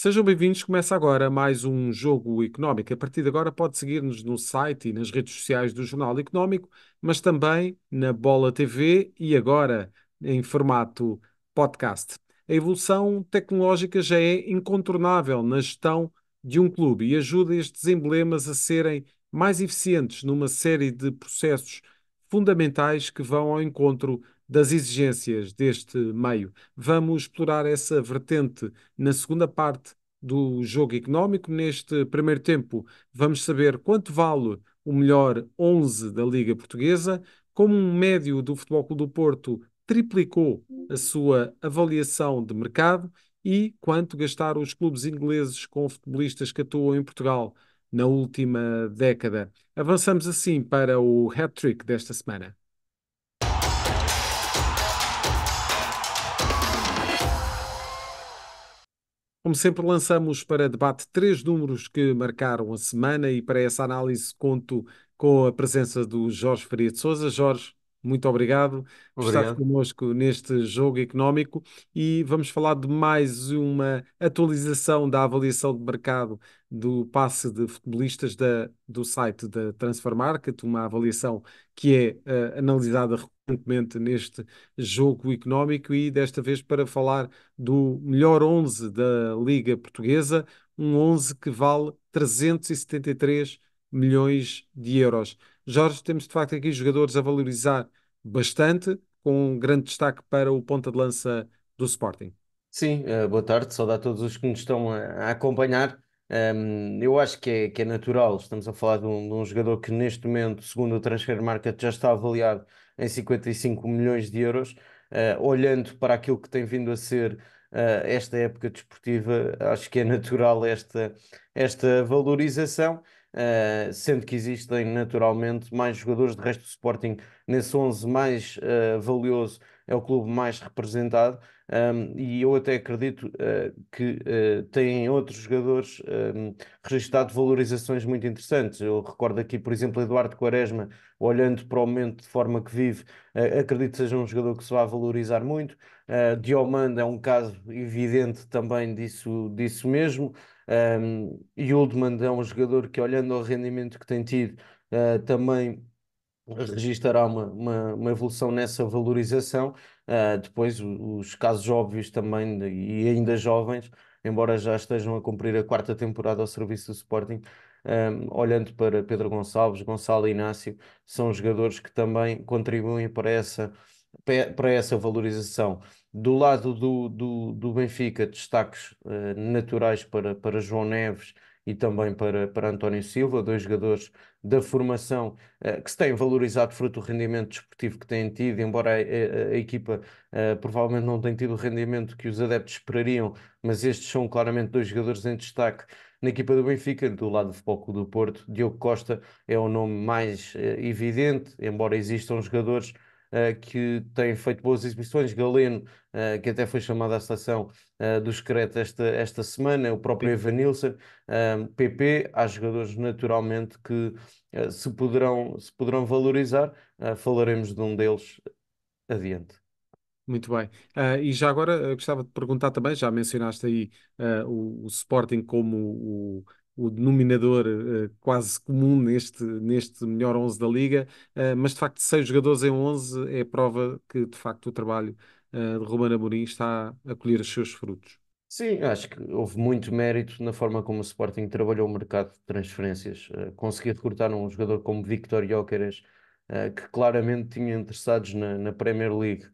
Sejam bem-vindos, começa agora mais um Jogo Económico. A partir de agora pode seguir-nos no site e nas redes sociais do Jornal Económico, mas também na Bola TV e agora em formato podcast. A evolução tecnológica já é incontornável na gestão de um clube e ajuda estes emblemas a serem mais eficientes numa série de processos fundamentais que vão ao encontro das exigências deste meio. Vamos explorar essa vertente na segunda parte do jogo económico. Neste primeiro tempo, vamos saber quanto vale o melhor 11 da Liga Portuguesa, como um médio do Futebol Clube do Porto triplicou a sua avaliação de mercado e quanto gastaram os clubes ingleses com futebolistas que atuam em Portugal na última década. Avançamos assim para o hat-trick desta semana. Como sempre, lançamos para debate três números que marcaram a semana e para essa análise conto com a presença do Jorge Faria de Souza. Jorge, muito obrigado, obrigado. por estar connosco neste jogo económico e vamos falar de mais uma atualização da avaliação de mercado do passe de futebolistas da, do site da Transfer Market, uma avaliação que é uh, analisada recorrentemente neste jogo económico e desta vez para falar do melhor 11 da Liga Portuguesa, um 11 que vale 373 milhões de euros. Jorge, temos de facto aqui jogadores a valorizar bastante, com um grande destaque para o ponta de lança do Sporting. Sim, eh, boa tarde, saudar a todos os que nos estão a acompanhar. Ehm, eu acho que é, que é, natural, estamos a falar de um, de um, jogador que neste momento, segundo o Transfer Market, já está avaliado em 55 milhões de euros. Eh, olhando para aquilo que tem vindo a ser eh, esta época desportiva, acho que é natural esta, esta valorização. Eh, sendo que existem naturalmente mais jogadores, de resto do Sporting nesse 11 mais uh, valioso é o clube mais representado um, e eu até acredito uh, que uh, têm outros jogadores um, registado valorizações muito interessantes. Eu recordo aqui, por exemplo, Eduardo Quaresma, olhando para o momento de forma que vive, uh, acredito que seja um jogador que se vá valorizar muito. Uh, Diomanda é um caso evidente também disso, disso mesmo. Um, Yildman é um jogador que, olhando ao rendimento que tem tido, uh, também registará uma, uma, uma, evolução nessa valorização. Uh, depois, os casos óbvios também, e ainda jovens, embora já estejam a cumprir a quarta temporada ao serviço do Sporting, um, ah, olhando para Pedro Gonçalves, Gonçalo Inácio, são jogadores que também contribuem para essa, para essa valorização. Do lado do, do, do Benfica, destaques uh, naturais para, para João Neves e também para, para António Silva, dois jogadores da formação uh, que se têm valorizado fruto do rendimento desportivo que têm tido, embora a, eh, a, eh, a equipa uh, provavelmente não tenha tido o rendimento que os adeptos esperariam, mas estes são claramente dois jogadores em destaque na equipa do Benfica, do lado do Foco do Porto, Diogo Costa é o nome mais uh, evidente, embora existam jogadores eh, que tem feito boas exibições, Galeno, eh, que até foi chamado à seleção eh, dos Creta esta, esta semana, é o próprio Evanilson, PP, há jogadores naturalmente que se poderão, se poderão valorizar, falaremos de um deles adiante. Muito bem. Uh, e já agora gostava de perguntar também, já mencionaste aí uh, o, o, Sporting como o, o denominador uh, quase comum neste, neste melhor 11 da Liga, uh, mas de facto seis jogadores em 11 é prova que de facto o trabalho uh, de Romano Amorim está a colher os seus frutos. Sim, acho que houve muito mérito na forma como o Sporting trabalhou o mercado de transferências. Uh, conseguia recortar um jogador como Victor Jóqueres, que claramente tinha interessados na, na Premier League,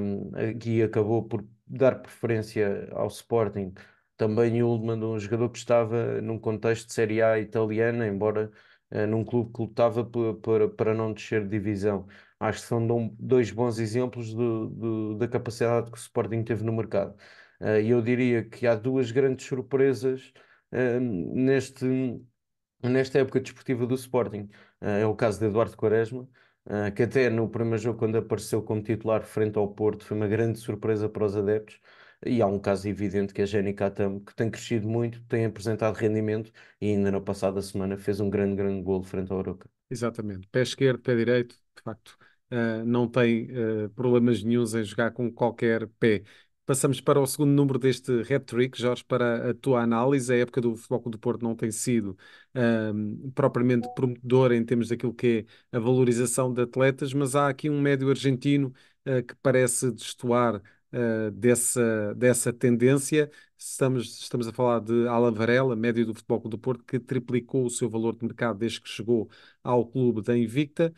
um, ehm, e acabou por dar preferência ao Sporting também Ullmann, um jogador que estava num contexto de Série A italiana, embora uh, num clube que lutava para, para não descer de divisão. Acho que são dois bons exemplos do, do, da capacidade que o Sporting teve no mercado. Eh, e eu diria que há duas grandes surpresas ehm, neste, nesta época desportiva do Sporting. Eh, é o caso de Eduardo Quaresma, que até no primeiro jogo, quando apareceu como titular frente ao Porto, foi uma grande surpresa para os adeptos. E há um caso evidente que é a Jenny Katam, que tem crescido muito, tem apresentado rendimento e ainda na passada semana fez um grande, grande gol frente ao Oroca. Exatamente. Pé esquerdo, pé direito, de facto, uh, não tem uh, problemas nenhums em jogar com qualquer pé. Passamos para o segundo número deste hat-trick, Jorge, para a tua análise. A época do Futebol Clube do Porto não tem sido um, ehm, propriamente prometedora em termos daquilo que é a valorização de atletas, mas há aqui um médio argentino uh, que parece destoar uh, dessa, dessa tendência. Estamos, estamos a falar de Alan Varela, médio do Futebol Clube do Porto, que triplicou o seu valor de mercado desde que chegou ao clube da Invicta.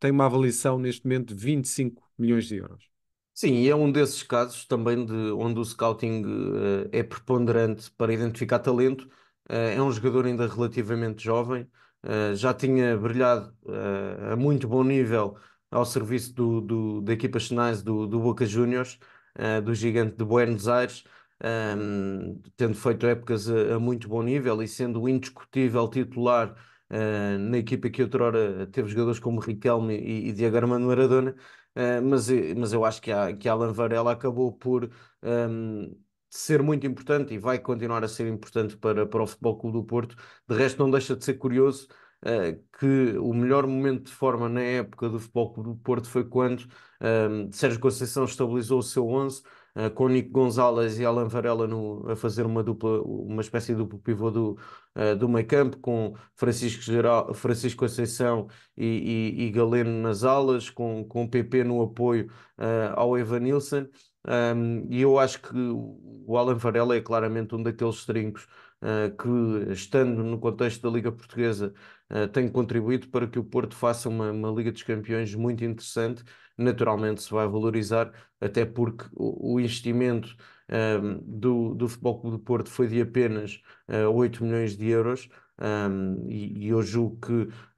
Tem uma avaliação neste momento de 25 milhões de euros. Sim, e é um desses casos também de onde o scouting uh, é preponderante para identificar talento. Uh, é um jogador ainda relativamente jovem, uh, já tinha brilhado a muito bom nível ao serviço do, do da equipa Chenais do, do Boca Juniors. Eh, do Gigante de Buenos Aires, um, ehm, tendo feito épocas a, a, muito bom nível e sendo o indiscutível titular uh, na equipa que outrora teve jogadores como Riquelme e, e Diego Armando Maradona, uh, mas, mas eu acho que a, que a Alan Varela acabou por. Um, ehm, ser muito importante e vai continuar a ser importante para, para o Futebol Clube do Porto. De resto, não deixa de ser curioso eh, que o melhor momento de forma na época do Futebol Clube do Porto foi quando ehm, Sérgio Conceição estabilizou o seu 11 eh, com Nico Gonzalez e Alan Varela no, a fazer uma dupla, uma espécie de duplo pivô do, uh, do meio campo, com Francisco, Geral, Francisco Conceição e, e, e, Galeno nas alas, com, com o PP no apoio uh, ao Evan Um, ehm, e eu acho que o Alan Varela é claramente um daqueles trincos eh, que, estando no contexto da Liga Portuguesa, eh, tem contribuído para que o Porto faça uma, uma Liga dos Campeões muito interessante. Naturalmente se vai valorizar, até porque o, o investimento um, ehm, do, do Futebol Clube do Porto foi de apenas uh, eh, 8 milhões de euros, um, ehm, e, e eu julgo que.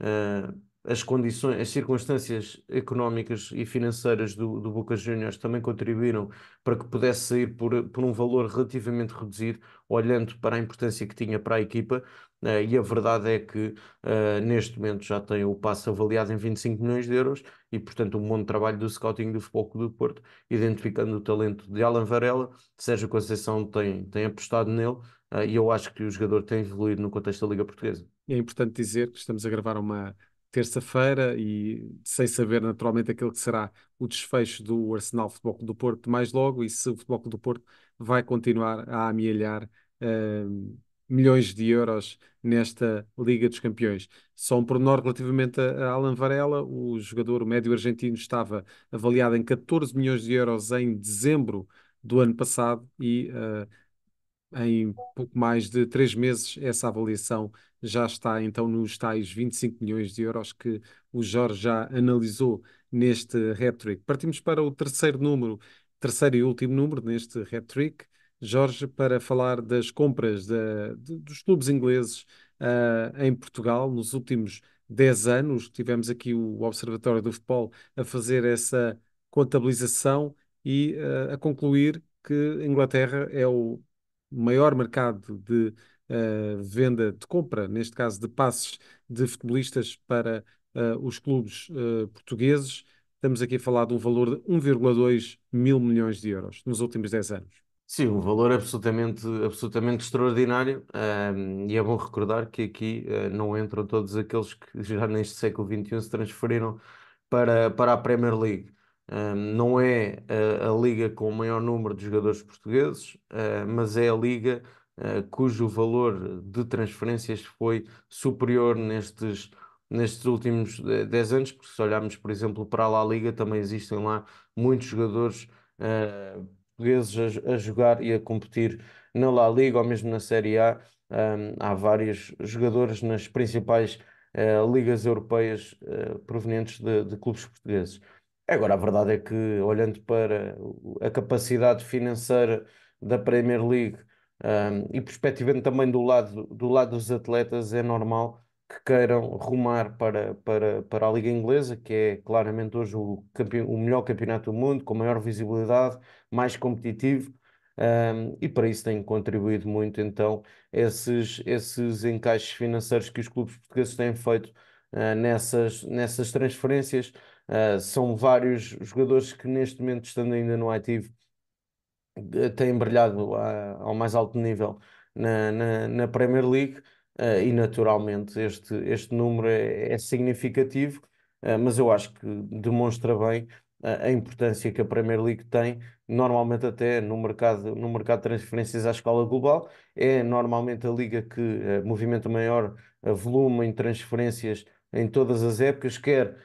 Uh, as condições, as circunstâncias económicas e financeiras do, do Boca Juniors também contribuíram para que pudesse sair por, por um valor relativamente reduzido, olhando para a importância que tinha para a equipa, uh, e a verdade é que uh, neste momento já tem o passo avaliado em 25 milhões de euros, e portanto um bom trabalho do scouting do Futebol Clube do Porto, identificando o talento de Alan Varela, Sérgio Conceição tem, tem apostado nele, uh, e eu acho que o jogador tem evoluído no contexto da Liga Portuguesa. É importante dizer que estamos a gravar uma terça-feira e sem saber naturalmente aquele que será o desfecho do Arsenal Futebol Clube do Porto mais logo e se o Futebol Clube do Porto vai continuar a amealhar uh, hum, milhões de euros nesta Liga dos Campeões. Só um pormenor relativamente a, Alan Varela, o jogador, o médio argentino, estava avaliado em 14 milhões de euros em dezembro do ano passado e uh, em pouco mais de três meses essa avaliação já está então nos tais 25 milhões de euros que o Jorge já analisou neste hat-trick. Partimos para o terceiro número, terceiro e último número neste hat-trick, Jorge, para falar das compras de, de, dos clubes ingleses uh, em Portugal nos últimos 10 anos. Tivemos aqui o Observatório do Futebol a fazer essa contabilização e uh, a concluir que a Inglaterra é o maior mercado de uh, venda, de compra, neste caso de passes de futebolistas para uh, os clubes uh, portugueses. Estamos aqui a falar de um valor de 1,2 mil milhões de euros nos últimos 10 anos. Sim, um valor absolutamente, absolutamente extraordinário, e é bom recordar que aqui uh, não entram todos aqueles que já neste século XXI se transferiram para, para a Premier League. Um, não é a, a, liga com o maior número de jogadores portugueses, uh, mas é a liga eh, cujo valor de transferências foi superior nestes, nestes últimos 10 eh, anos, porque se olharmos, por exemplo, para a La Liga, também existem lá muitos jogadores uh, portugueses a, a, jogar e a competir na La Liga ou mesmo na Série A. Um, há vários jogadores nas principais uh, ligas europeias provenientes de, de clubes portugueses. Agora, a verdade é que, olhando para a capacidade financeira da Premier League um, e perspectivando também do lado, do lado dos atletas, é normal que queiram rumar para, para, para a Liga Inglesa, que é claramente hoje o, o melhor campeonato do mundo, com maior visibilidade, mais competitivo, um, e para isso têm contribuído muito, então, esses, esses encaixes financeiros que os clubes portugueses têm feito uh, nessas, nessas transferências. Uh, são vários jogadores que neste momento, estando ainda no ativo, eh, tem brilhado a, ao mais alto nível na, na, na Premier League uh, e naturalmente este, este número é, é significativo, uh, mas eu acho que demonstra bem uh, a importância que a Premier League tem, normalmente até no mercado, no mercado de transferências à escala global, é normalmente a liga que movimenta maior volume em transferências em todas as épocas, quer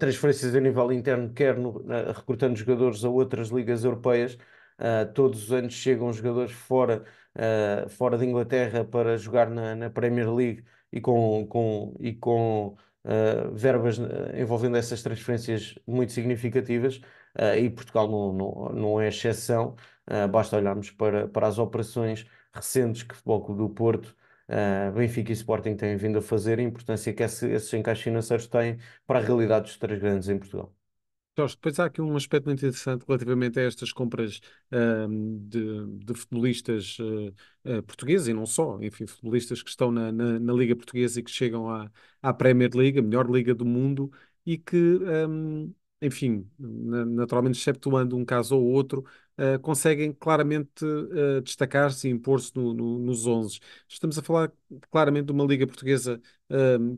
transferências a nível interno, quer no, recrutando jogadores a outras ligas europeias, Uh, todos os anos chegam jogadores fora, uh, fora da Inglaterra para jogar na, na, Premier League e com, com, e com uh, verbas envolvendo essas transferências muito significativas. e Portugal não, não, não é exceção, basta olharmos para, para as operações recentes que o Futebol Clube do Porto Uh, Benfica e Sporting têm vindo a fazer, a importância que esses encaixes financeiros têm para a realidade dos três grandes em Portugal. Jorge, depois há aqui um aspecto muito interessante relativamente a estas compras de, de, futebolistas uh, uh, portugueses e não só, enfim, futebolistas que estão na, na, na Liga Portuguesa e que chegam à, à Premier League, a melhor liga do mundo, e que, um, enfim, naturalmente exceptuando um caso ou outro, uh, conseguem claramente destacar-se e impor-se no, no, nos 11. Estamos a falar claramente de uma Liga Portuguesa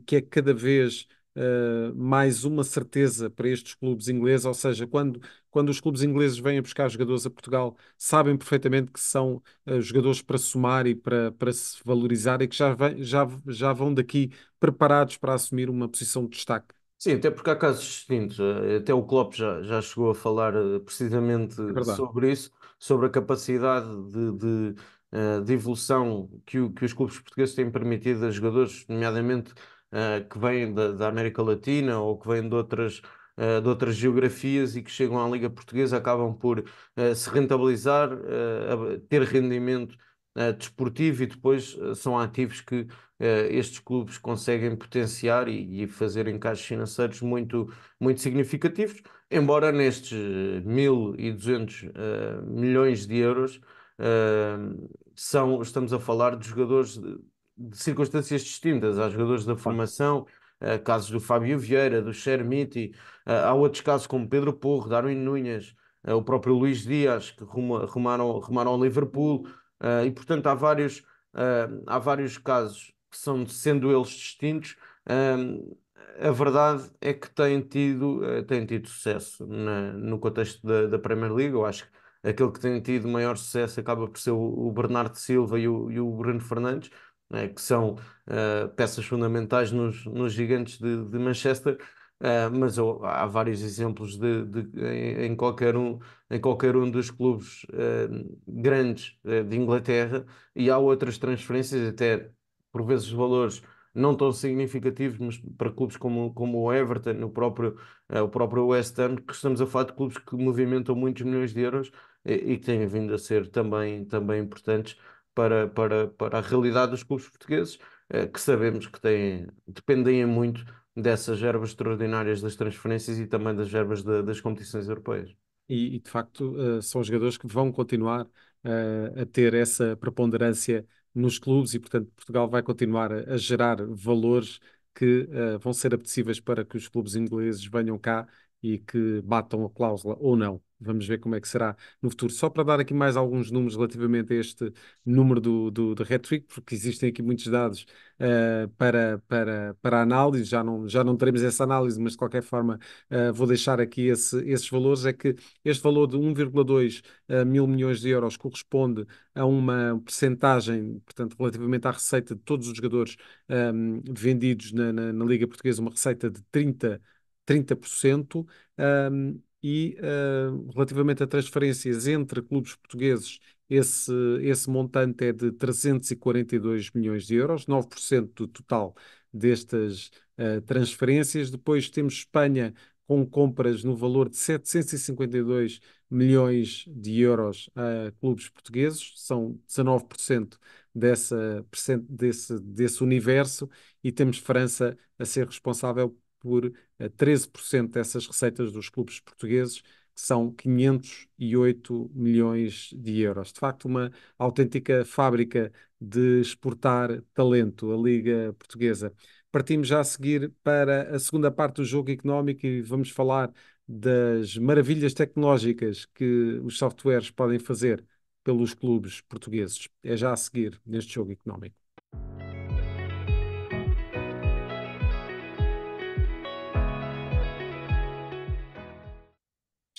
que é cada vez eh, mais uma certeza para estes clubes ingleses, ou seja, quando, quando os clubes ingleses vêm a buscar jogadores a Portugal, sabem perfeitamente que são uh, jogadores para somar e para, para se valorizar e que já, vem, já, já vão daqui preparados para assumir uma posição de destaque. Sim, até porque há casos distintos. Eh, até o Klopp já, já chegou a falar precisamente é sobre isso, sobre a capacidade de, de, de evolução que, o, que os clubes portugueses têm permitido a jogadores, nomeadamente uh, que vêm da, da, América Latina ou que vêm de outras, uh, de outras geografias e que chegam à Liga Portuguesa acabam por uh, se rentabilizar, ter rendimento desportivo e depois são ativos que estes clubes conseguem potenciar e, e fazer encaixes financeiros muito, muito significativos, embora nestes 1.200 uh, milhões de euros. Uh, são, estamos a falar de jogadores de circunstâncias distintas. Há jogadores da formação, uh, casos do Fábio Vieira, do Chermiti, uh, eh, há outros casos como Pedro Porro, Darwin Núñez, uh, o próprio Luís Dias, que rumaram, rumaram ao Liverpool, e portanto há vários, há vários casos que são, sendo eles distintos, a verdade é que têm tido, têm tido sucesso na, no contexto da, da Premier League. Eu acho que aquele que tem tido maior sucesso acaba por ser o, Bernardo Silva e o, e o Bruno Fernandes, né, que são uh, peças fundamentais nos, nos gigantes de, de Manchester, uh, mas há vários exemplos de, de em, em, qualquer um, em qualquer um dos clubes uh, grandes de Inglaterra, e há outras transferências, até por vezes valores não tão significativos, mas para clubes como, como o Everton, o próprio, o próprio West Ham, que estamos a falar de clubes que movimentam muitos milhões de euros e, e que têm vindo a ser também, também importantes para, para, para a realidade dos clubes portugueses, eh, que sabemos que têm, dependem muito dessas verbas extraordinárias das transferências e também das verbas de, das competições europeias. E, e de facto, uh, são jogadores que vão continuar uh, a ter essa preponderância nos clubes e, portanto, Portugal vai continuar a, a gerar valores que uh, vão ser apetecíveis para que os clubes ingleses venham cá e que batam a cláusula ou não. Vamos ver como é que será no futuro. Só para dar aqui mais alguns números relativamente a este número do, do, do hat-trick, porque existem aqui muitos dados uh, para, para, para análise, já não, já não teremos essa análise, mas de qualquer forma uh, vou deixar aqui esse, esses valores. É que este valor de 1,2 uh, eh, mil milhões de euros corresponde a uma percentagem, portanto, relativamente à receita de todos os jogadores um, ehm, vendidos na, na, na Liga Portuguesa, uma receita de 30%. 30%, um, e uh, relativamente a transferências entre clubes portugueses, esse, esse montante é de 342 milhões de euros, 9% do total destas uh, transferências. Depois temos Espanha com compras no valor de 752 milhões de euros a clubes portugueses, são 19% dessa, desse, desse universo, e temos França a ser responsável por 13% eh, dessas receitas dos clubes portugueses, que são 508 milhões de euros. De facto, uma autêntica fábrica de exportar talento, a Liga Portuguesa. Partimos já a seguir para a segunda parte do jogo económico e vamos falar das maravilhas tecnológicas que os softwares podem fazer pelos clubes portugueses. É já a seguir neste jogo económico.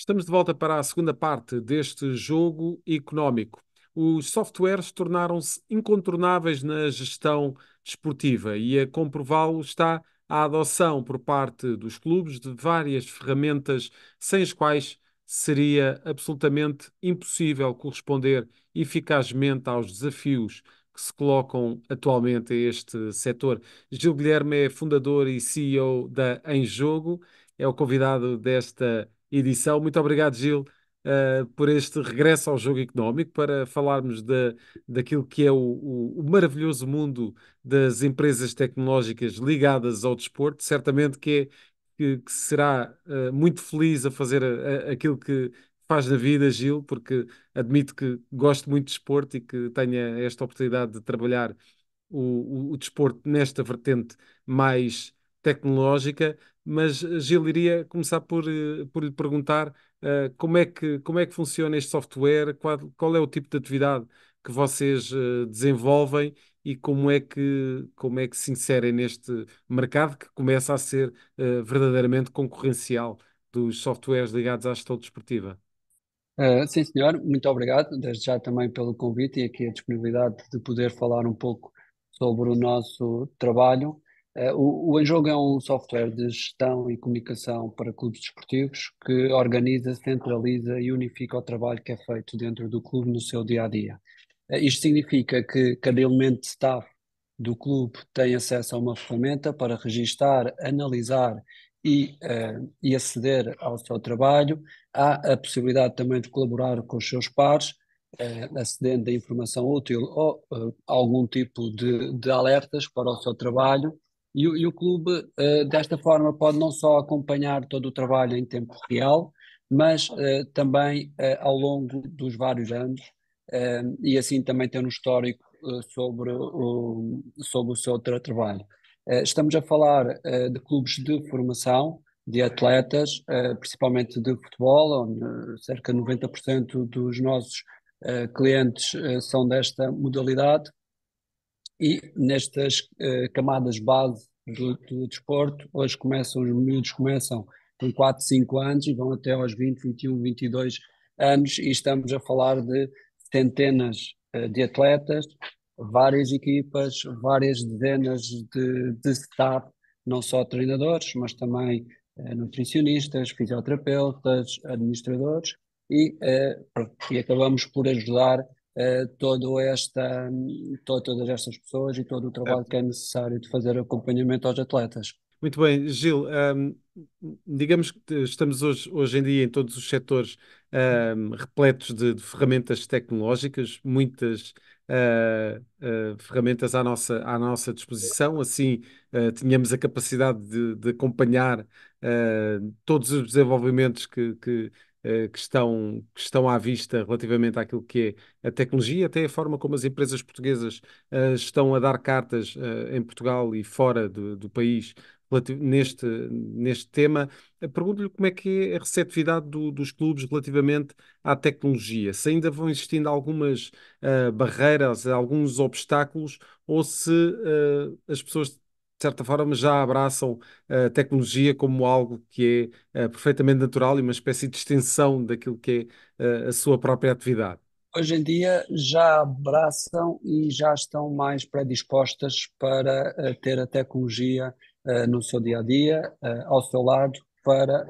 Estamos de volta para a segunda parte deste jogo económico. Os softwares tornaram-se incontornáveis na gestão desportiva e a comprová-lo está a adoção por parte dos clubes de várias ferramentas sem as quais seria absolutamente impossível corresponder eficazmente aos desafios que se colocam atualmente a este setor. Gil Guilherme é fundador e CEO da Em Jogo, é o convidado desta edição. Muito obrigado, Gil, uh, por este regresso ao jogo económico para falarmos de, daquilo que é o, o, o, maravilhoso mundo das empresas tecnológicas ligadas ao desporto. Certamente que, é, que, que será uh, muito feliz a fazer a, eh, a, aquilo que faz na vida, Gil, porque admito que gosto muito de desporto e que tenha esta oportunidade de trabalhar o, o, o desporto nesta vertente mais tecnológica, mas eh, Gil iria começar por, eh, por lhe perguntar uh, como, é que, como é que funciona este software, qual, qual é o tipo de atividade que vocês uh, desenvolvem e como é que como é que se inserem neste mercado que começa a ser uh, verdadeiramente concorrencial dos softwares ligados à gestão desportiva. Uh, sim, senhor, muito obrigado desde já também pelo convite e aqui a disponibilidade de poder falar um pouco sobre o nosso trabalho. É, o, o Enjogo é um software de gestão e comunicação para clubes desportivos que organiza, centraliza e unifica o trabalho que é feito dentro do clube no seu dia a dia. É, isto significa que cada elemento de staff do clube tem acesso a uma ferramenta para registar, analisar e, uh, e aceder ao seu trabalho. Há a possibilidade também de colaborar com os seus pares, uh, acedendo a informação útil ou uh, algum tipo de, de alertas para o seu trabalho. E, e o clube, uh, desta forma, pode não só acompanhar todo o trabalho em tempo real, mas uh, também eh, ao longo dos vários anos, e assim também ter um histórico sobre o, sobre o seu trabalho. estamos a falar de clubes de formação, de atletas, principalmente de futebol, onde cerca de 90% dos nossos clientes são desta modalidade, e nestas uh, camadas base do, do, desporto, hoje começam, os miúdos começam com 4, 5 anos e vão até aos 20, 21, 22 anos, e estamos a falar de centenas uh, de atletas, várias equipas, várias dezenas de, de staff, não só treinadores, mas também uh, nutricionistas, fisioterapeutas, administradores, e, e acabamos por ajudar eh, todo esta, todo, todas estas pessoas e todo o trabalho que é necessário de fazer acompanhamento aos atletas. Muito bem, Gil, um, digamos que estamos hoje, hoje em dia em todos os setores um, repletos de, de, ferramentas tecnológicas, muitas uh, uh, ferramentas à nossa, à nossa disposição, assim uh, tínhamos a capacidade de, de acompanhar todos os desenvolvimentos que, que eh, que estão, que estão à vista relativamente àquilo que é a tecnologia, até a forma como as empresas portuguesas uh, estão a dar cartas uh, em Portugal e fora do, do país neste, neste tema. Pergunto-lhe como é que é a receptividade do, dos clubes relativamente à tecnologia. Se ainda vão existindo algumas uh, barreiras, alguns obstáculos, ou se as pessoas de certa forma, já abraçam eh, a tecnologia como algo que é eh, perfeitamente natural e uma espécie de extensão daquilo que é eh, a sua própria atividade? Hoje em dia já abraçam e já estão mais predispostas para ter a tecnologia no seu dia a dia, ao seu lado, para,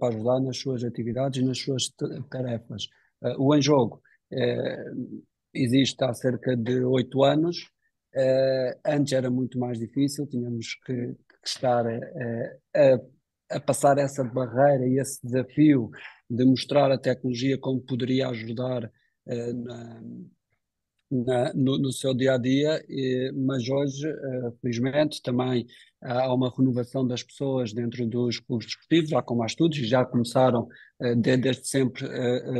para ajudar nas suas atividades e nas suas tarefas. o Enjogo existe há cerca de oito anos Uh, antes era muito mais difícil, tínhamos que, que estar a, eh, a, a, passar essa barreira e esse desafio de mostrar a tecnologia como poderia ajudar uh, na, na, no, no, seu dia a dia, e, mas hoje, uh, felizmente, também há uma renovação das pessoas dentro dos clubes desportivos, já com mais estudos, e já começaram, desde sempre,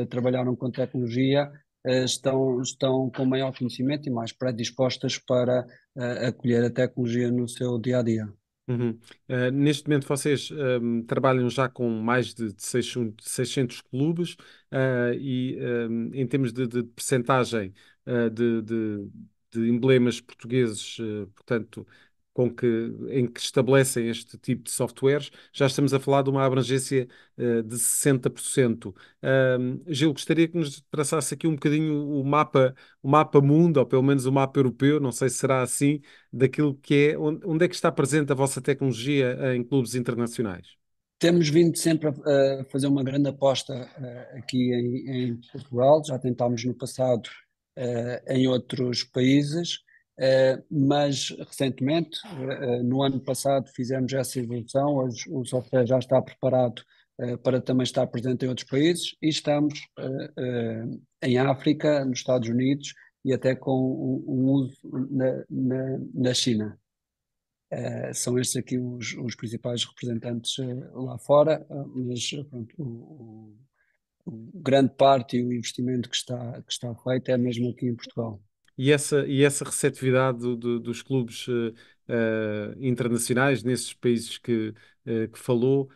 trabalharam com tecnologia eh, estão, estão com maior conhecimento e mais predispostas para eh, acolher a tecnologia no seu dia a dia. Uhum. Uh, neste momento vocês ehm, trabalham já com mais de 600 clubes uh, e ehm, em termos de, de percentagem uh, de, de, de, emblemas portugueses, portanto, com que, em que estabelecem este tipo de softwares, já estamos a falar de uma abrangência uh, de 60%. Um, Gil, gostaria que nos traçasse aqui um bocadinho o mapa, o mapa mundo, ou pelo menos o mapa europeu, não sei se será assim, daquilo que é, onde, onde é que está presente a vossa tecnologia eh, em clubes internacionais? Temos vindo sempre a, fazer uma grande aposta uh, aqui em, em, Portugal, já tentámos no passado uh, em outros países, eh, mas recentemente, eh, no ano passado, fizemos essa evolução. Hoje o software já está preparado eh, para também estar presente em outros países e estamos em África, nos Estados Unidos e até com um uso na, na, na China. Uh, são estes aqui os, os principais representantes uh, lá fora, uh, mas pronto, o, o, o, grande parte e o investimento que está, que está feito é mesmo aqui em Portugal e essa, e essa receptividade do, do, dos clubes uh, uh, internacionais nesses países que, uh, que falou.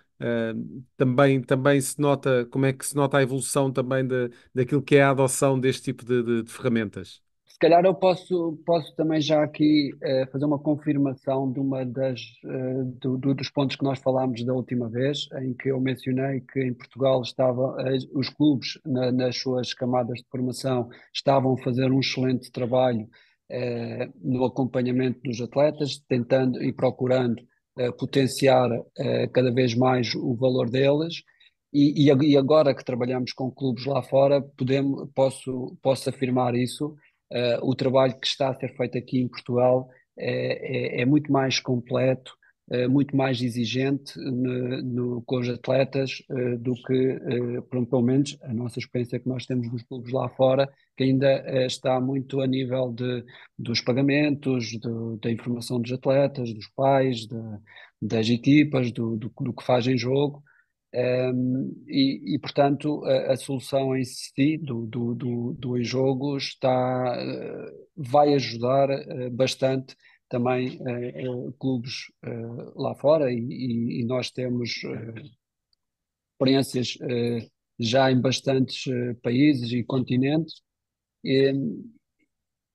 também, também se nota como é que se nota a evolução também da, daquilo que é a adoção deste tipo de, de, de ferramentas. Se calhar eu posso, posso também já aqui uh, fazer uma confirmação de uma das, uh, do, do, dos pontos que nós falámos da última vez, em que eu mencionei que em Portugal estavam uh, eh, os clubes na, nas suas camadas de formação estavam a fazer um excelente trabalho no acompanhamento dos atletas, tentando e procurando potenciar cada vez mais o valor deles. E, e, agora que trabalhamos com clubes lá fora, podemos, posso, posso afirmar isso uh, o trabalho que está a ser feito aqui em Portugal é, é, é muito mais completo, eh, muito mais exigente no, no, com os atletas uh, do que, pronto, pelo menos, a nossa experiência que nós temos nos clubes lá fora, que ainda está muito a nível de, dos pagamentos, da informação dos atletas, dos pais, de, das equipas, do, do, do que fazem jogo. Um, e, e, portanto, a, a, solução em si do, do, do, do em-jogo está, eh, vai ajudar eh, bastante também eh, clubes lá fora e, e nós temos experiências já em bastantes países e continentes. E,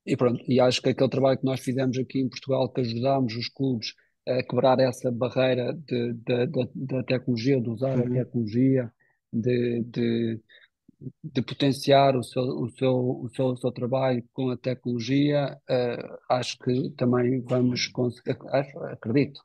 e pronto, e acho que aquele trabalho que nós fizemos aqui em Portugal, que ajudámos os clubes a quebrar essa barreira da tecnologia, de usar uhum. a tecnologia, de, de potenciar o seu, o, seu, o, seu, o seu trabalho com a tecnologia, uh, acho que também vamos conseguir, acredito,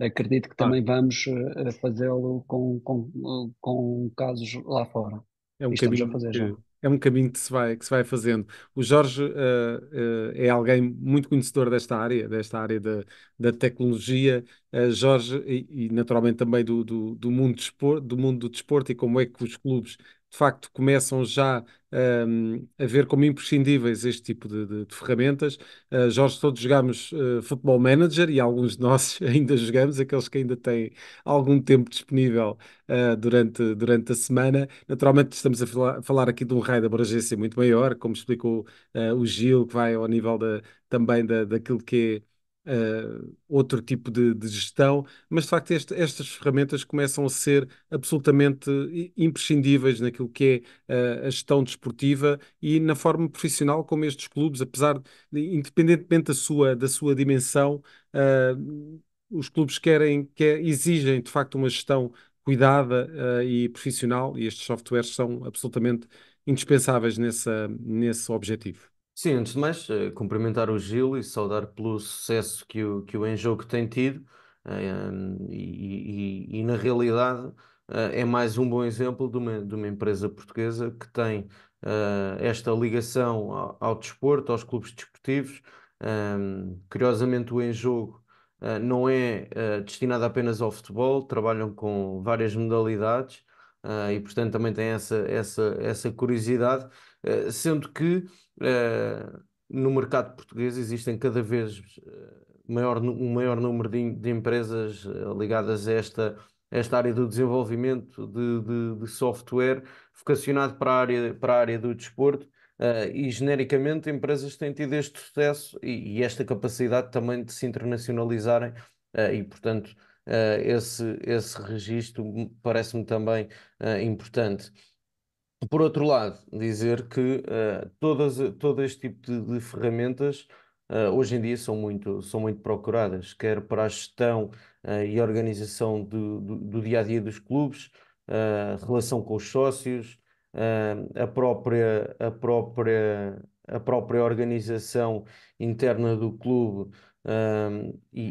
acredito que também vamos uh, fazê-lo com, com, com casos lá fora. É um caminho fazer, que, é um caminho que se vai, que se vai fazendo. O Jorge uh, uh, é alguém muito conhecedor desta área, desta área da, da tecnologia. Uh, Jorge, e, e, naturalmente também do, do, do mundo do do mundo do desporto e como é que os clubes de facto começam já um, ehm, a ver como imprescindíveis este tipo de, de, de ferramentas. Uh, Jorge, todos jogamos uh, eh, Football Manager e alguns de nós ainda jogamos, aqueles que ainda têm algum tempo disponível uh, durante, durante a semana. Naturalmente, estamos a falar, falar aqui de um raio de abrangência muito maior, como explicou o Gil, que vai ao nível da, também da, daquilo que é uh, outro tipo de, de, gestão, mas de facto este, estas ferramentas começam a ser absolutamente imprescindíveis naquilo que é uh, a gestão desportiva e na forma profissional como estes clubes, apesar, de, independentemente da sua, da sua dimensão, uh, os clubes querem, quer, exigem de facto uma gestão cuidada e profissional e estes softwares são absolutamente indispensáveis nessa, nesse objetivo. Sim, antes de mais, eh, cumprimentar o Gil e saudar pelo sucesso que o, que o Enjogo tem tido. Eh, e, e- e, na realidade, eh, é mais um bom exemplo de uma, de uma empresa portuguesa que tem eh, esta ligação ao, ao desporto, aos clubes desportivos. Ehm, curiosamente, o Enjogo eh, não é destinado apenas ao futebol, trabalham com várias modalidades, e portanto também tem essa, essa, essa curiosidade, sendo que uh, no mercado português existem cada vez eh, maior, um maior número de, de empresas eh, ligadas a esta, esta área do desenvolvimento de, de, de software, vocacionado para a área, para a área do desporto. Uh, e genericamente empresas têm tido este sucesso e, e esta capacidade também de se internacionalizarem uh, e portanto uh, esse, esse registro parece-me também importante. Por outro lado, dizer que uh, todas, todo este tipo de, de ferramentas uh, hoje em dia são muito, são muito procuradas, quer para a gestão uh, e organização do, do, do, dia a dia dos clubes, relação com os sócios, a própria, a própria, a própria organização interna do clube. E,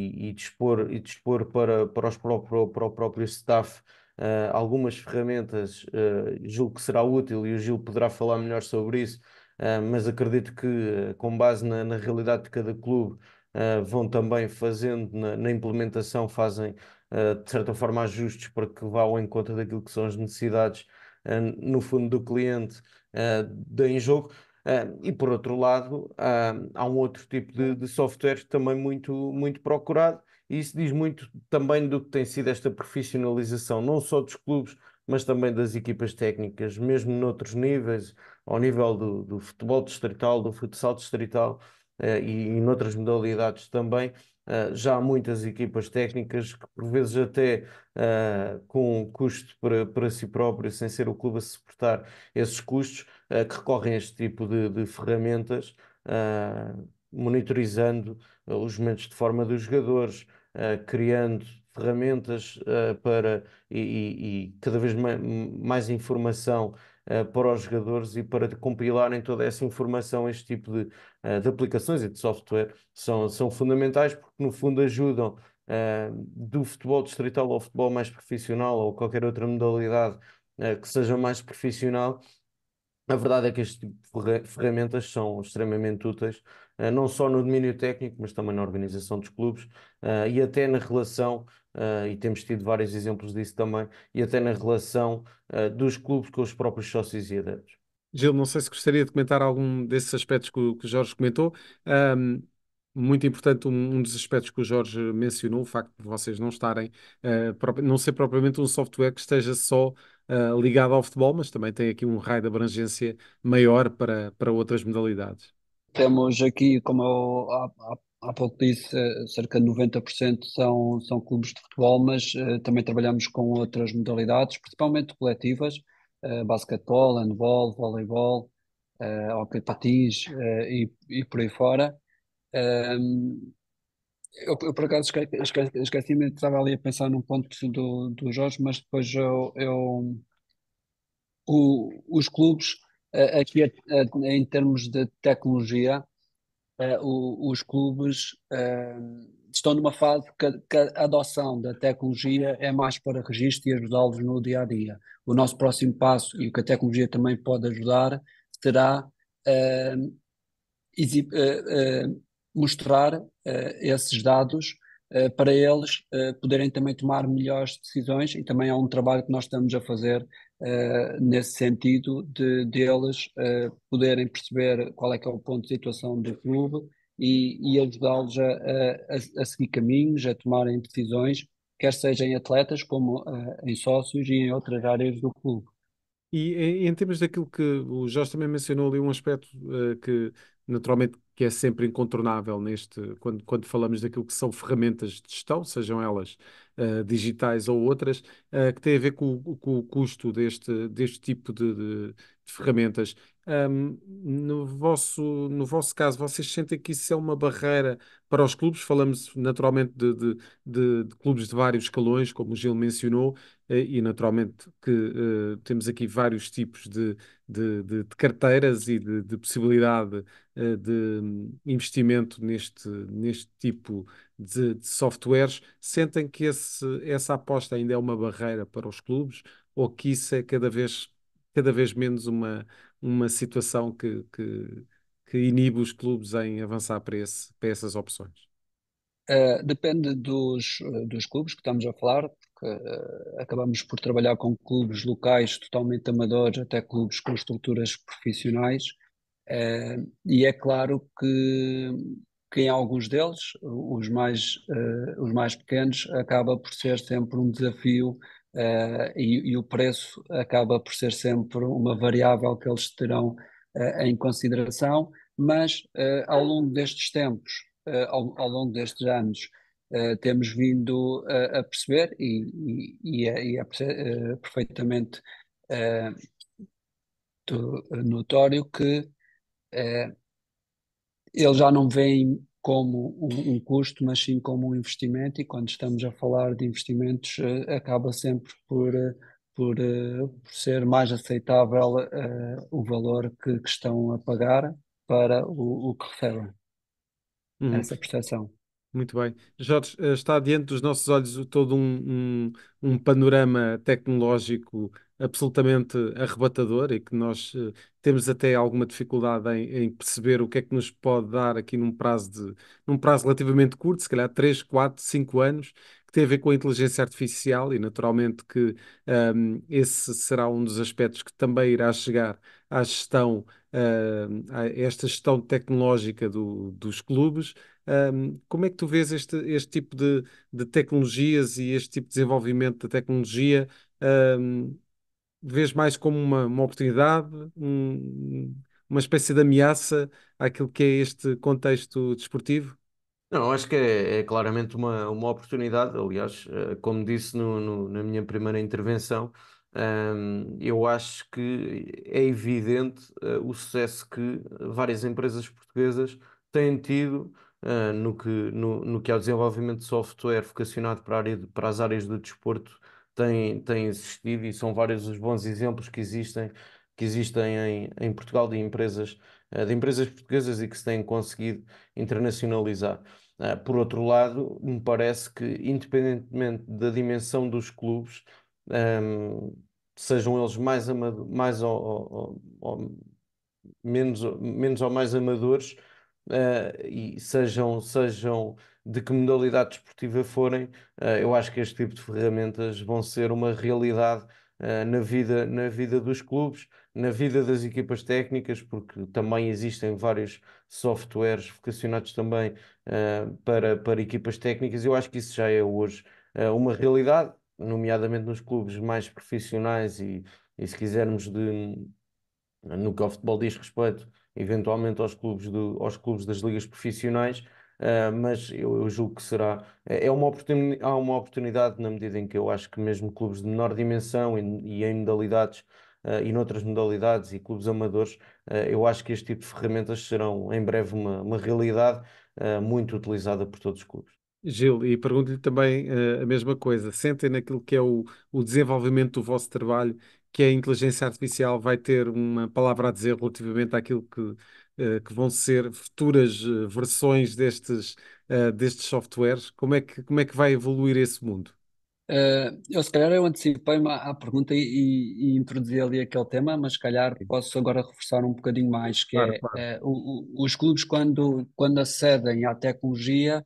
e, e, dispor, e dispor para, para, os próprio, para o próprio staff uh, algumas ferramentas, uh, julgo que será útil e o Gil poderá falar melhor sobre isso, uh, mas acredito que, com base na, na realidade de cada clube, vão também fazendo na, na implementação, fazem de certa forma ajustes para que vá ao encontro daquilo que são as necessidades no fundo do cliente da jogo. Uh, e por outro lado, uh, há um outro tipo de, de software também muito, muito procurado, e isso diz muito também do que tem sido esta profissionalização, não só dos clubes, mas também das equipas técnicas, mesmo noutros níveis, ao nível do, do futebol distrital, do futsal distrital eh, e, e noutras modalidades também. Uh, já há muitas equipas técnicas que, por vezes, até uh, com custo para, para si próprio, sem ser o clube a suportar esses custos, uh, que recorrem a este tipo de, de ferramentas monitorizando eh, os momentos de forma dos jogadores, eh, criando ferramentas eh, para e, e, e, cada vez mais, mais informação para os jogadores e para compilarem toda essa informação, este tipo de, de aplicações e de software são, são fundamentais porque, no fundo, ajudam uh, do futebol distrital ao futebol mais profissional ou qualquer outra modalidade uh, que seja mais profissional. A verdade é que este tipo de ferramentas são extremamente úteis eh, não só no domínio técnico, mas também na organização dos clubes eh, e até na relação, eh, e temos tido vários exemplos disso também, e até na relação dos clubes com os próprios sócios e adeptos. Gil, não sei se gostaria de comentar algum desses aspectos que o, que o Jorge comentou. Um, muito importante um, um, dos aspectos que o Jorge mencionou, o facto de vocês não estarem, uh, não ser propriamente um software que esteja só uh, ligado ao futebol, mas também tem aqui um raio de abrangência maior para, para outras modalidades. Temos aqui, como eu há, há, pouco disse, eh, cerca de 90% são, são clubes de futebol, mas uh, também trabalhamos com outras modalidades, principalmente coletivas, uh, basquetebol, handball, voleibol, uh, hockey patins e, e por aí fora. Um, ehm, eu, eu, por acaso esqueci-me, esqueci estava ali a pensar num ponto do, do Jorge, mas depois eu, eu o, os clubes aqui em termos de tecnologia, os clubes estão numa fase que, a adoção da tecnologia é mais para registro e ajudá-los no dia a dia. O nosso próximo passo, e o que a tecnologia também pode ajudar, será mostrar esses dados para eles poderem também tomar melhores decisões, e também é um trabalho que nós estamos a fazer uh, nesse sentido de, de uh, eh, poderem perceber qual é que é o ponto de situação do clube e, e ajudá-los a, a, a, seguir caminhos, a tomarem decisões, quer sejam atletas como uh, em sócios e em outras áreas do clube. E em, em termos daquilo que o Jorge também mencionou ali, um aspecto que naturalmente que é sempre incontornável neste, quando, quando falamos daquilo que são ferramentas de gestão, sejam elas uh, digitais ou outras, uh, que tem a ver com, com, o custo deste, deste tipo de, de, de ferramentas. Um, no, vosso, no vosso caso, vocês sentem que isso é uma barreira para os clubes? Falamos naturalmente de, de, de, de clubes de vários escalões, como o Gil mencionou, eh, e naturalmente que uh, temos aqui vários tipos de, de, de, de carteiras e de, de possibilidade uh, de hum, investimento neste, neste tipo de, softwares, sentem que esse, essa aposta ainda é uma barreira para os clubes ou que isso é cada vez, cada vez menos uma, uma situação que, que, que inibe os clubes em avançar para, esse, para essas opções? Uh, depende dos, dos clubes que estamos a falar, eh, acabamos por trabalhar com clubes locais totalmente amadores, até clubes com estruturas profissionais, eh, e é claro que, que em alguns deles, os mais, eh, os mais pequenos, acaba por ser sempre um desafio e, e o preço acaba por ser sempre uma variável que eles terão em consideração, mas ao longo destes tempos, ao, ao longo destes anos, eh, temos vindo a, a perceber e, e, e, é, e é, perfeitamente eh, notório que ele já não vem como um, um, custo, mas sim como um investimento, e quando estamos a falar de investimentos, acaba sempre por, por, por ser mais aceitável uh, o valor que, que, estão a pagar para o, o que recebem. Uhum. Essa percepção. Muito bem. Jorge, eh, está diante dos nossos olhos todo um, um, um panorama tecnológico absolutamente arrebatador e que nós eh, temos até alguma dificuldade em, em perceber o que é que nos pode dar aqui num prazo de, num prazo relativamente curto, se calhar 3, 4, 5 anos, que tem a ver com a inteligência artificial e naturalmente que ehm, esse será um dos aspectos que também irá chegar à gestão, ehm, a esta gestão tecnológica do- dos clubes um, como é que tu vês este, este tipo de, de tecnologias e este tipo de desenvolvimento da tecnologia? Um, vês mais como uma, uma oportunidade, um, uma espécie de ameaça àquilo que é este contexto desportivo? Não, acho que é, é, claramente uma, uma oportunidade. Aliás, eh, como disse no, no, na minha primeira intervenção, um, eu acho que é evidente uh, o sucesso que várias empresas portuguesas têm tido ah, no, que, no, no que ao desenvolvimento de software vocacionado para, área de, para as áreas do desporto tem, tem existido e são vários os bons exemplos que existem que existem em, em Portugal de empresas ah, de empresas portuguesas e que se têm conseguido internacionalizar. Ah, por outro lado, me parece que, independentemente da dimensão dos clubes, um, sejam eles mais, mais ou, ou, ou, menos, menos ou mais amadores, uh, e sejam, sejam de que modalidade desportiva forem, uh, eu acho que este tipo de ferramentas vão ser uma realidade uh, na, vida, na vida dos clubes, na vida das equipas técnicas, porque também existem vários softwares vocacionados também para, para equipas técnicas. Eu acho que isso já é hoje uma realidade, nomeadamente nos clubes mais profissionais e, e se quisermos de no que ao futebol diz respeito, eventualmente aos clubes, do, aos clubes das ligas profissionais, uh, mas eu, eu, julgo que será. É uma oportunidade, há uma oportunidade na medida em que eu acho que mesmo clubes de menor dimensão e, e em modalidades. Uh, e noutras modalidades e clubes amadores, ah, eu acho que este tipo de ferramentas serão em breve uma, uma realidade muito utilizada por todos os clubes. Gil, e pergunto-lhe também uh, a mesma coisa. Sentem naquilo que é o, o desenvolvimento do vosso trabalho que a inteligência artificial vai ter uma palavra a dizer relativamente àquilo que, eh, que vão ser futuras eh, versões destes, eh, destes softwares? Como é, que, como é que vai evoluir esse mundo? Uh, eu se calhar eu antecipei-me à, pergunta e, e, introduzi ali aquele tema, mas se calhar posso agora reforçar um bocadinho mais, que claro, é, claro. o, o, os clubes quando, quando acedem à tecnologia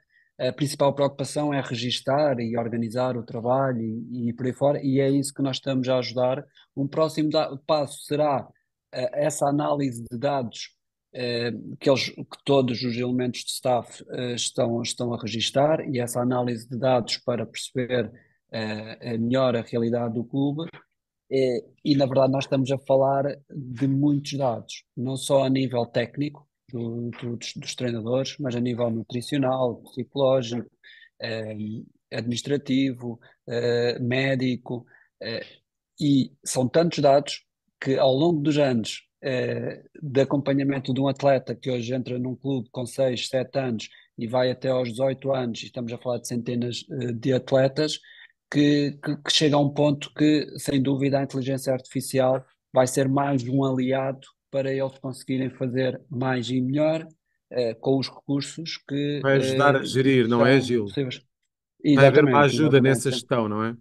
a principal preocupação é registar e organizar o trabalho e, e, por aí fora, e é isso que nós estamos a ajudar. Um próximo passo será uh, essa análise de dados uh, que, eles, que, todos os elementos de staff uh, estão, estão a registar e essa análise de dados para perceber melhor a realidade do clube. E, na verdade, nós estamos a falar de muitos dados, não só a nível técnico, do, do, dos, dos, treinadores, mas a nível nutricional, psicológico, eh, administrativo, eh, médico, eh, e são tantos dados que ao longo dos anos de acompanhamento de um atleta que hoje entra num clube com 6, 7 anos e vai até aos 18 anos, e estamos a falar de centenas de atletas, que, que, que chega a um ponto que, sem dúvida, a inteligência artificial vai ser mais um aliado para eles conseguirem fazer mais e melhor uh, com os recursos que. Vai eh, ajudar uh, a gerir, não é, Gil? Possíveis. Vai haver uma ajuda nessa gestão, não é?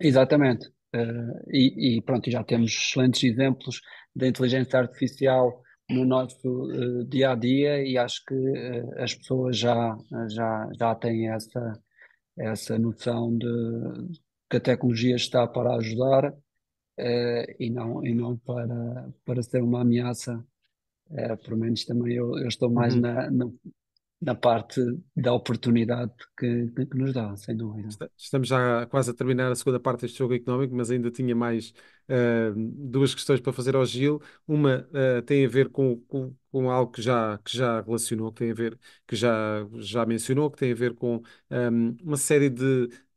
Exatamente. Uh, e, e, pronto, já temos excelentes exemplos da inteligência artificial no nosso uh, dia a dia e acho que uh, as pessoas já, já, já têm essa, essa noção de que a tecnologia está para ajudar uh, e não, e não para, para ser uma ameaça. Uh, pelo menos também eu, eu estou mais uhum. na, na, na, parte da oportunidade que, que nos dá, sem dúvida. Estamos já quase a terminar a segunda parte deste jogo económico, mas ainda tinha mais uh, duas questões para fazer ao Gil. Uma uh, tem a ver com, com, com, algo que já, que já relacionou, que tem a ver, que já, já mencionou, que tem a ver com um, ah, uma série de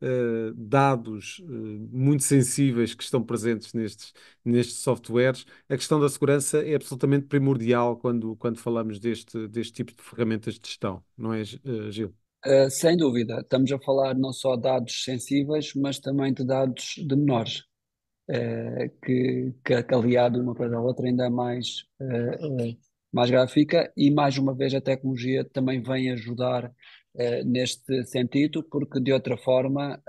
uh, dados muito sensíveis que estão presentes nestes, nestes softwares. A questão da segurança é absolutamente primordial quando, quando falamos deste, deste tipo de ferramentas de gestão, não é, Gil? Uh, sem dúvida, estamos a falar não só de dados sensíveis, mas também de dados de menores. Eh, que, que, que é aliado uma coisa à outra ainda mais, eh, mais gráfica e mais uma vez a tecnologia também vem ajudar eh, neste sentido, porque de outra forma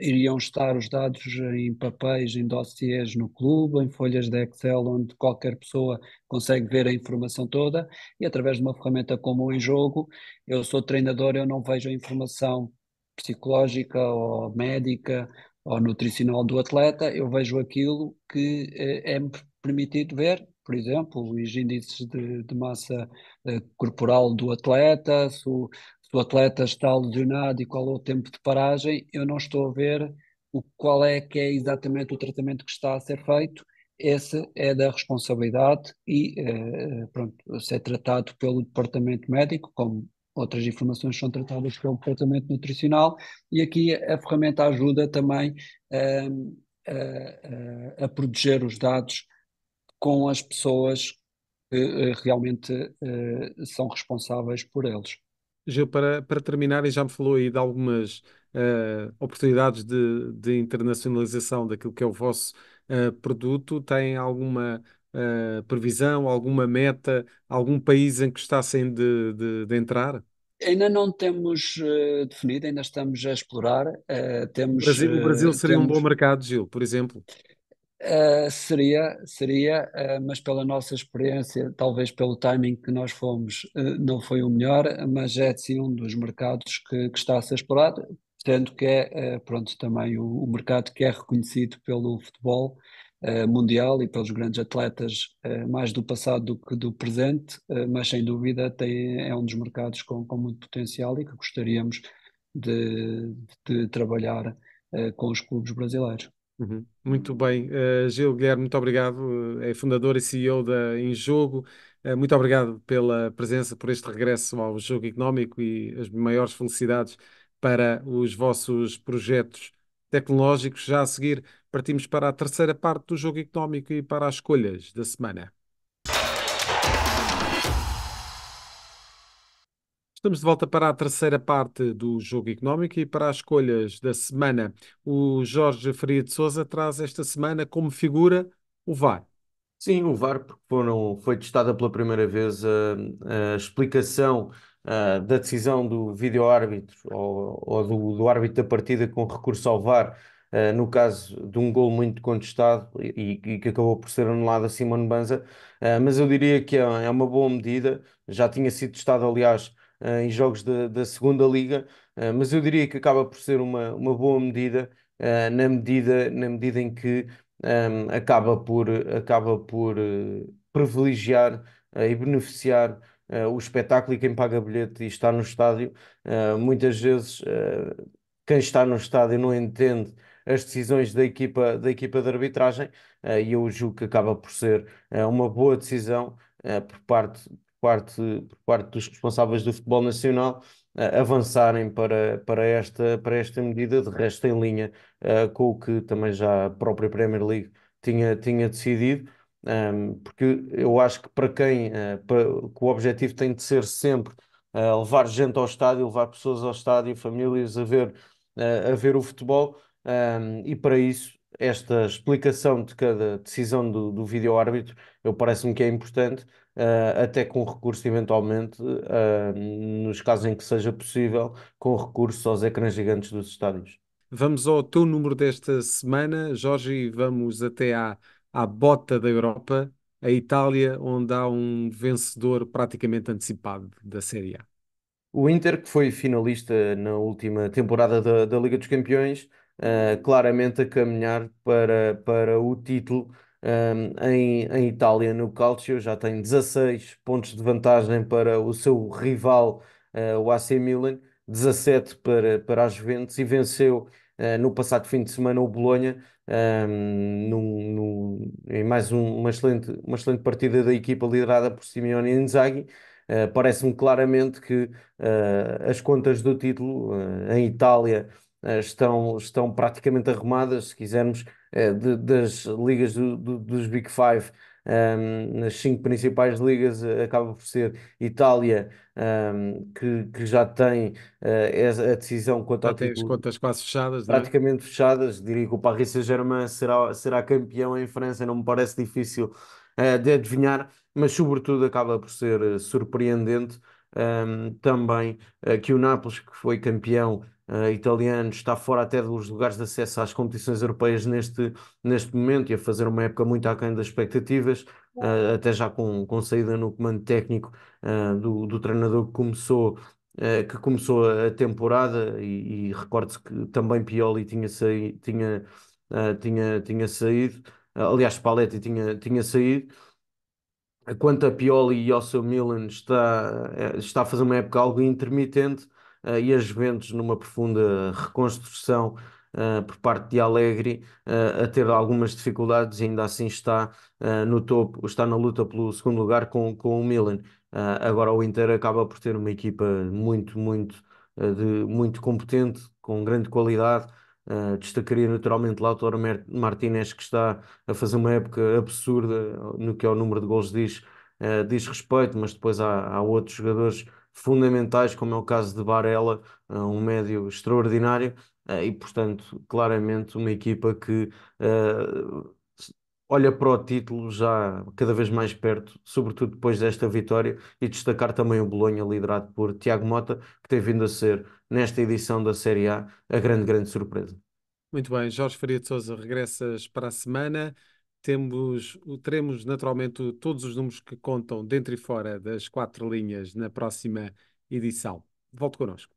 iriam estar os dados em papéis, em dossiês no clube, em folhas de Excel, onde qualquer pessoa consegue ver a informação toda, e através de uma ferramenta como o Em Jogo, eu sou treinador, eu não vejo a informação psicológica ou médica ou nutricional do atleta, eu vejo aquilo que é permitido ver, por exemplo, os índices de, de massa eh, corporal do atleta, se o, se o, atleta está lesionado e qual é o tempo de paragem, eu não estou a ver o, qual é que é exatamente o tratamento que está a ser feito, essa é da responsabilidade e eh, pronto, ser é tratado pelo departamento médico, como outras informações são tratadas pelo tratamento nutricional e aqui a ferramenta ajuda também hum, a, a, a proteger os dados com as pessoas que eh, realmente eh, são responsáveis por eles. Gil, para, para terminar, e já me falou aí de algumas uh, oportunidades de, de internacionalização daquilo que é o vosso uh, produto, tem alguma uh, previsão, alguma meta, algum país em que gostassem de, de, de entrar? Ainda não temos uh, definido, ainda estamos a explorar. Uh, temos, o, Brasil, o Brasil seria temos... um bom mercado, Gil, por exemplo. Uh, seria, seria, uh, mas pela nossa experiência, talvez pelo timing que nós fomos, uh, não foi o melhor, mas é sim um dos mercados que, que está a ser explorado, tanto que é, pronto, também o, o, mercado que é reconhecido pelo futebol eh, mundial e pelos grandes atletas uh, mais do passado do que do presente, eh, mas sem dúvida tem, é um dos mercados com, com muito potencial e que gostaríamos de, de trabalhar com os clubes brasileiros. Uhum. Muito bem. Uh, Gil Guilherme, muito obrigado. É fundador e CEO da Em Jogo. Uh, muito obrigado pela presença, por este regresso ao jogo económico e as maiores felicidades para os vossos projetos tecnológicos. Já a seguir, Partimos para a terceira parte do jogo económico e para as escolhas da semana. Estamos de volta para a terceira parte do jogo económico e para as escolhas da semana. O Jorge Faria de Souza traz esta semana como figura o VAR. Sim, o VAR porque foram, foi testada pela primeira vez a, a explicação a, da decisão do vídeo árbitro ou, ou do, do, árbitro da partida com recurso ao VAR uh, no caso de um gol muito contestado e, e, que acabou por ser anulado a Simone Banza, uh, mas eu diria que é, é, uma boa medida, já tinha sido testado, aliás, eh, em jogos da, da segunda liga, mas eu diria que acaba por ser uma, uma boa medida, na medida na medida em que um, ehm, acaba por, acaba por privilegiar e beneficiar Uh, o espetáculo e quem paga bilhete e está no estádio, uh, muitas vezes uh, quem está no estádio não entende as decisões da equipa, da equipa de arbitragem, eh, e eu julgo que acaba por ser eh, uma boa decisão eh, por parte, por parte, por parte dos responsáveis do futebol nacional avançarem para, para, esta, para esta medida, de resto em linha uh, com o que também já a própria Premier League tinha, tinha decidido, um, ehm, porque eu acho que para quem uh, para, que o objetivo tem de ser sempre uh, levar gente ao estádio, levar pessoas ao estádio, famílias a ver, a ver o futebol, um, e para isso, esta explicação de cada decisão do, do vídeo árbitro, eu parece-me que é importante, uh, até com recurso eventualmente, uh, nos casos em que seja possível, com recurso aos ecrãs gigantes dos estádios. Vamos ao teu número desta semana, Jorge, e vamos até à, à bota da Europa, a Itália, onde há um vencedor praticamente antecipado da Série A. O Inter, que foi finalista na última temporada da, da Liga dos Campeões, eh, claramente a caminhar para, para o título um, ehm, em, em Itália, no Calcio. Já tem 16 pontos de vantagem para o seu rival, uh, o AC Milan, 17 para, para a Juventus e venceu uh, no passado fim de semana o Bolonha. Ehm, um, em mais um, uma, excelente, uma excelente partida da equipa liderada por Simeone Inzaghi. Uh, Parece-me claramente que uh, as contas do título uh, em Itália eh, estão, estão praticamente arrumadas, se quisermos, eh, de, das ligas do, do, dos Big Five. Um, ehm, nas cinco principais ligas eh, acaba por ser Itália, um, ehm, que, que já tem uh, a decisão quanto já ao tem título. as contas quase fechadas, é? praticamente é? fechadas. Diria que o Paris Saint-Germain será, será campeão em França, não me parece difícil uh, de adivinhar, mas sobretudo acaba por ser surpreendente. Um, ehm, também uh, que o Nápoles, que foi campeão uh, italiano está fora até dos lugares de acesso às competições europeias neste, neste momento e a fazer uma época muito aquém das expectativas, uh, até já com, com saída no comando técnico uh, do, do treinador que começou que começou a temporada e, e recordo-se que também Pioli tinha, saí, tinha, uh, tinha, tinha saído, aliás Paletti tinha, tinha saído. Quanto a Pioli e ao seu Milan, está, está a fazer uma época algo intermitente, uh, e as Juventus numa profunda reconstrução uh, por parte de Allegri, uh, a ter algumas dificuldades, e ainda assim está no topo, está na luta pelo segundo lugar com, com o Milan. agora o Inter acaba por ter uma equipa muito, muito, de, muito competente, com grande qualidade. Uh, destacaria naturalmente Lautaro Martinez, que está a fazer uma época absurda no que ao número de gols diz, uh, diz respeito, mas depois há, há outros jogadores fundamentais, como é o caso de Barella, eh, um médio extraordinário, eh, e portanto, claramente, uma equipa que eh, olha para o título já cada vez mais perto, sobretudo depois desta vitória, e destacar também o Bolonha, liderado por Tiago Mota, que tem vindo a ser, nesta edição da Série A, a grande, grande surpresa. Muito bem, Jorge Faria de Souza regressas para a semana. Temos, teremos naturalmente todos os números que contam dentro e fora das quatro linhas na próxima edição. Volto connosco.